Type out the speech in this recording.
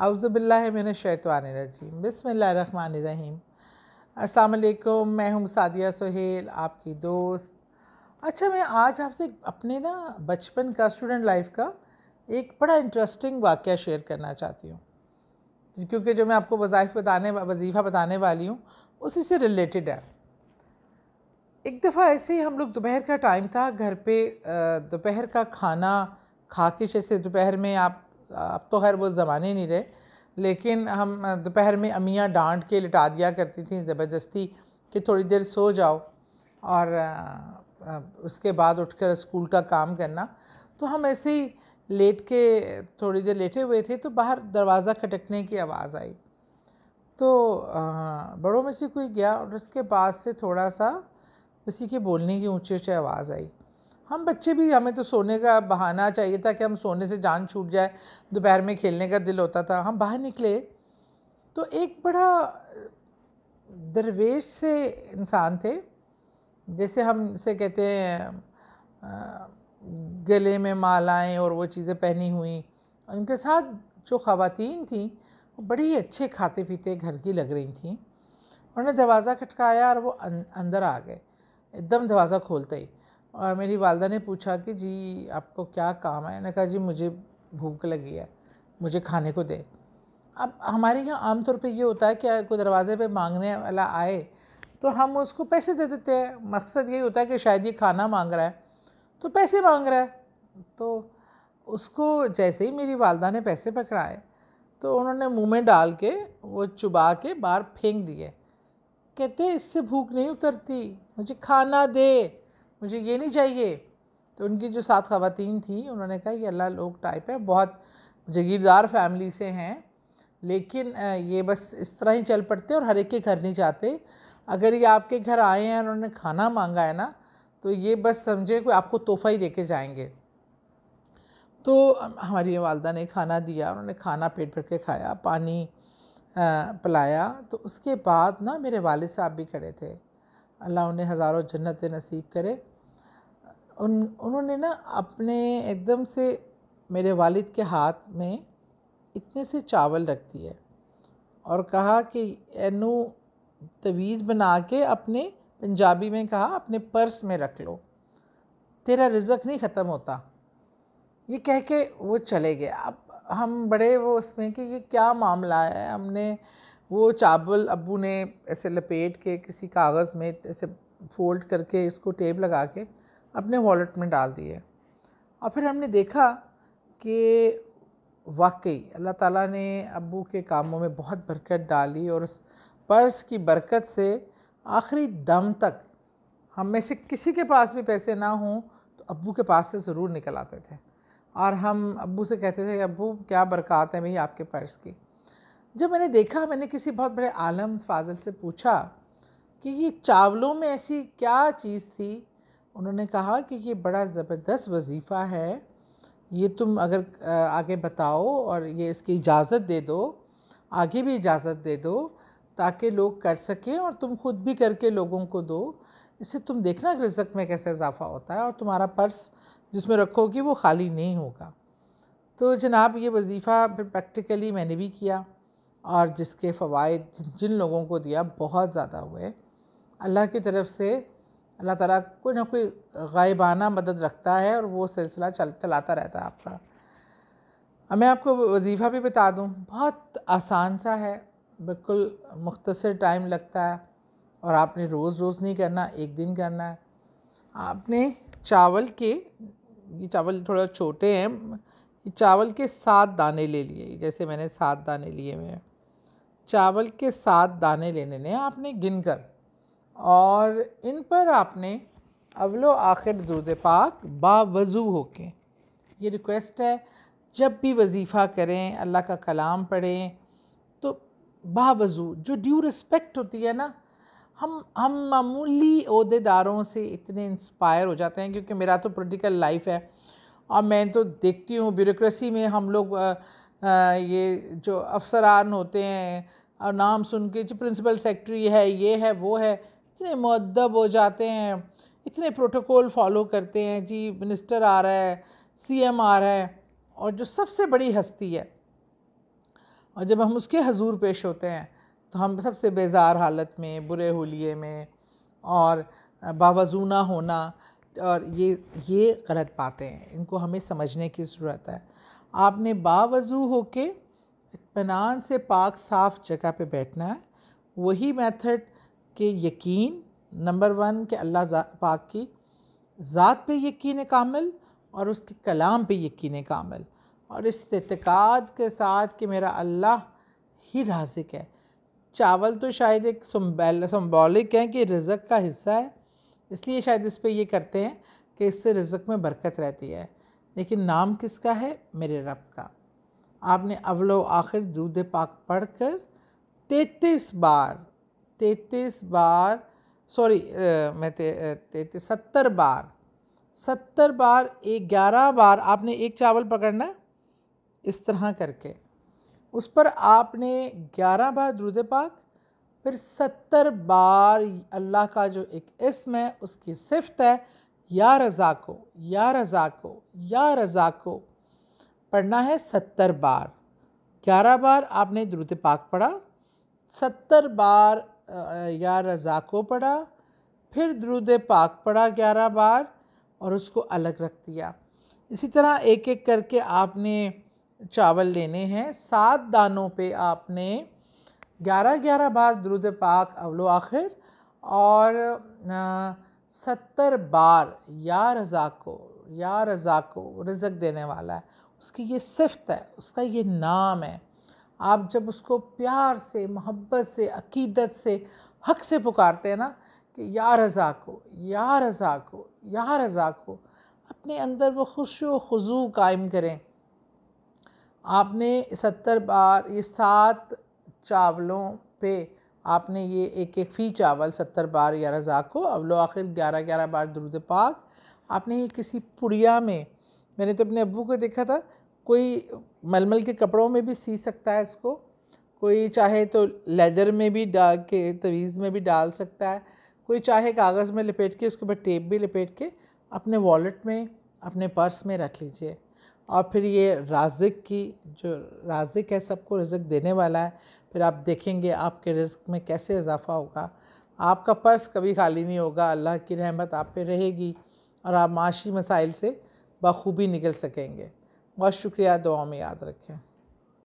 अउज़बिल्लिन शैतवान रजीम बसमान रहीम असलकुम मैं हूँ सादिया सहेल आपकी दोस्त अच्छा मैं आज आपसे अपने ना बचपन का स्टूडेंट लाइफ का एक बड़ा इंटरेस्टिंग वाक़ शेयर करना चाहती हूँ क्योंकि जो मैं आपको वज़ाइफ बताने वजीफ़ा बताने वाली हूँ उसी से रिलेटेड है एक दफ़ा ऐसे ही हम लोग दोपहर का टाइम था घर पे दोपहर का खाना खा के जैसे दोपहर में आप अब तो खैर वो ज़माने नहीं रहे लेकिन हम दोपहर में अमियाँ डांट के लिटा दिया करती थी ज़बरदस्ती कि थोड़ी देर सो जाओ और उसके बाद उठकर स्कूल का काम करना तो हम ऐसे ही लेट के थोड़ी देर लेटे हुए थे तो बाहर दरवाज़ा खटकने की आवाज़ आई तो बड़ों में से कोई गया और उसके बाद से थोड़ा सा किसी के बोलने की ऊँची ऊँची आवाज़ आई हम बच्चे भी हमें तो सोने का बहाना चाहिए था कि हम सोने से जान छूट जाए दोपहर में खेलने का दिल होता था हम बाहर निकले तो एक बड़ा दरवेश से इंसान थे जैसे हम से कहते हैं गले में मालाएं और वो चीज़ें पहनी हुई उनके साथ जो ख़वातीन थी वो बड़ी अच्छे खाते पीते घर की लग रही थी उन्होंने दरवाज़ा खटकाया और वो अं, अंदर आ गए एकदम दरवाज़ा खोलते ही और मेरी वालदा ने पूछा कि जी आपको क्या काम है मैंने कहा जी मुझे भूख लगी है मुझे खाने को दे अब हमारे यहाँ आमतौर पे ये होता है कि कोई दरवाज़े पे मांगने वाला आए तो हम उसको पैसे दे देते हैं मकसद यही होता है कि शायद ये खाना मांग रहा है तो पैसे मांग रहा है तो उसको जैसे ही मेरी वालदा ने पैसे पकड़ाए तो उन्होंने मुंह में डाल के वो चुबा के बाहर फेंक दिए कहते इससे भूख नहीं उतरती मुझे खाना दे मुझे ये नहीं चाहिए तो उनकी जो सात खातन थी उन्होंने कहा ये अल्लाह लोग टाइप है बहुत जगीरदार फैमिली से हैं लेकिन ये बस इस तरह ही चल पड़ते और हर एक के घर नहीं जाते अगर ये आपके घर आए हैं उन्होंने खाना मांगा है ना तो ये बस समझे कोई आपको तोहफ़ा ही दे के जाएंगे तो हमारी वालदा ने खाना दिया उन्होंने खाना पेट भर के खाया पानी पिलाया तो उसके बाद ना मेरे वालद साहब भी खड़े थे अल्लाह उन्हें हज़ारों जन्नत नसीब करे उन उन्होंने ना अपने एकदम से मेरे वालिद के हाथ में इतने से चावल रख दिए और कहा कि एनू तवीज़ बना के अपने पंजाबी में कहा अपने पर्स में रख लो तेरा रिजक नहीं ख़त्म होता ये कह के वो चले गए अब हम बड़े वो उसमें कि ये क्या मामला है हमने वो चावल अबू ने ऐसे लपेट के किसी कागज़ में ऐसे फोल्ड करके इसको टेप लगा के अपने वॉलेट में डाल दिए और फिर हमने देखा कि वाकई अल्लाह ताला ने अबू के कामों में बहुत बरकत डाली और उस पर्स की बरकत से आखिरी दम तक हम में से किसी के पास भी पैसे ना हों तो अबू के पास से ज़रूर निकल आते थे और हम अबू से कहते थे अबू क्या बरकत है भाई आपके पर्स की जब मैंने देखा मैंने किसी बहुत बड़े आलम फाजल से पूछा कि ये चावलों में ऐसी क्या चीज़ थी उन्होंने कहा कि ये बड़ा ज़बरदस्त वजीफ़ा है ये तुम अगर आगे बताओ और ये इसकी इजाज़त दे दो आगे भी इजाज़त दे दो ताकि लोग कर सकें और तुम खुद भी करके लोगों को दो इससे तुम देखना कि रिजक में कैसे इजाफ़ा होता है और तुम्हारा पर्स जिसमें रखोगी वो खाली नहीं होगा तो जनाब ये वजीफ़ा फिर प्रैक्टिकली मैंने भी किया और जिसके फ़वाद जिन लोगों को दिया बहुत ज़्यादा हुए अल्लाह की तरफ से अल्लाह ताला कोई ना कोई गायबाना मदद रखता है और वो सिलसिला चल चलाता रहता है आपका अब मैं आपको वजीफ़ा भी बता दूँ बहुत आसान सा है बिल्कुल मुख्तसर टाइम लगता है और आपने रोज़ रोज़ नहीं करना एक दिन करना है आपने चावल के ये चावल थोड़ा छोटे हैं ये चावल के सात दाने ले लिए जैसे मैंने सात दाने लिए हुए हैं चावल के सात दाने लेने ने आपने गिन कर और इन पर आपने अवलो आखिर दूध पाक बावज़ू हो के ये रिक्वेस्ट है जब भी वजीफ़ा करें अल्लाह का कलाम पढ़ें तो बावज़ू जो ड्यू रिस्पेक्ट होती है ना हम हम मामूली अहदेदारों से इतने इंस्पायर हो जाते हैं क्योंकि मेरा तो पोलिटिकल लाइफ है और मैं तो देखती हूँ ब्यूरोसी में हम लोग ये जो अफसरान होते हैं और नाम सुन के जो प्रिंसिपल सेक्रेटरी है ये है वो है इतने मदब हो जाते हैं इतने प्रोटोकॉल फॉलो करते हैं जी मिनिस्टर आ रहा है सीएम आ रहा है और जो सबसे बड़ी हस्ती है और जब हम उसके हजूर पेश होते हैं तो हम सबसे बेजार हालत में बुरे होलिए में और बावजूना होना और ये ये गलत बातें हैं इनको हमें समझने की ज़रूरत है आपने बावजू होके इतमान से पाक साफ जगह पे बैठना है वही मेथड कि यकीन नंबर वन के अल्लाह पाक की ज़ात पे यकीन कामिल और उसके कलाम पे यकीन कामिल और इस इसकाद के साथ कि मेरा अल्लाह ही राजिक है चावल तो शायद एक सम्बॉलिक है कि रिज़क का हिस्सा है इसलिए शायद इस पर यह करते हैं कि इससे रिज़क में बरकत रहती है लेकिन नाम किसका है मेरे रब का आपने अवलो आखिर दूध पाक पढ़ कर तैतीस बार तैतीस बार सॉरी मैं तैतीस सत्तर बार सत्तर बार एक ग्यारह बार आपने एक चावल पकड़ना इस तरह करके उस पर आपने ग्यारह बार द्रुद पाक फिर सत्तर बार अल्लाह का जो एक इसम है उसकी सिफत है या रज़ा को या रज़ा को या रज़ा को पढ़ना है सत्तर बार ग्यारह बार आपने द्रुद पाक पढ़ा सत्तर बार या रज़ाको पढ़ा फिर द्रुद पाक पढ़ा ग्यारह बार और उसको अलग रख दिया इसी तरह एक एक करके आपने चावल लेने हैं सात दानों पे आपने ग्यारह ग्यारह बार द्रुद पाक अवलो आखिर और सत्तर बार या रज़ा को या रज़ा को रिजक देने वाला है उसकी ये सिफत है उसका ये नाम है आप जब उसको प्यार से मोहब्बत से अकीदत से हक से पुकारते हैं ना कि या रज़ा को या रज़ा को या रज़ा को अपने अंदर वो खुश खजू कायम करें आपने सत्तर बार ये सात चावलों पे आपने ये एक एक फ़ी चावल सत्तर बार या रज़ा को अवलो आखिर ग्यारह ग्यारह बार दुरुद पाक आपने ये किसी पुड़िया में मैंने तो अपने अबू को देखा था कोई मलमल के कपड़ों में भी सी सकता है इसको कोई चाहे तो लेदर में भी डाल के तवीज़ में भी डाल सकता है कोई चाहे कागज़ में लपेट के उसके ऊपर टेप भी लपेट के अपने वॉलेट में अपने पर्स में रख लीजिए और फिर ये राजिक की जो राजिक है सबको रिजक देने वाला है फिर आप देखेंगे आपके रिस्क में कैसे इजाफा होगा आपका पर्स कभी खाली नहीं होगा अल्लाह की रहमत आप पे रहेगी और आप माशी मसाइल से बखूबी निकल सकेंगे Mostre o Criador, homem Adraque.